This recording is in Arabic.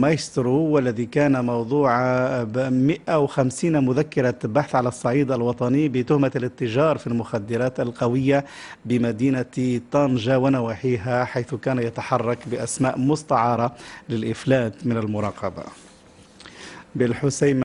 مايسترو والذي كان موضوع 150 مذكرة بحث على الصعيد الوطني بتهمة الاتجار في المخدرات القوية بمدينة طنجة ونواحيها حيث كان يتحرك بأسماء مستعارة للإفلات من المراقبة بالحسيمة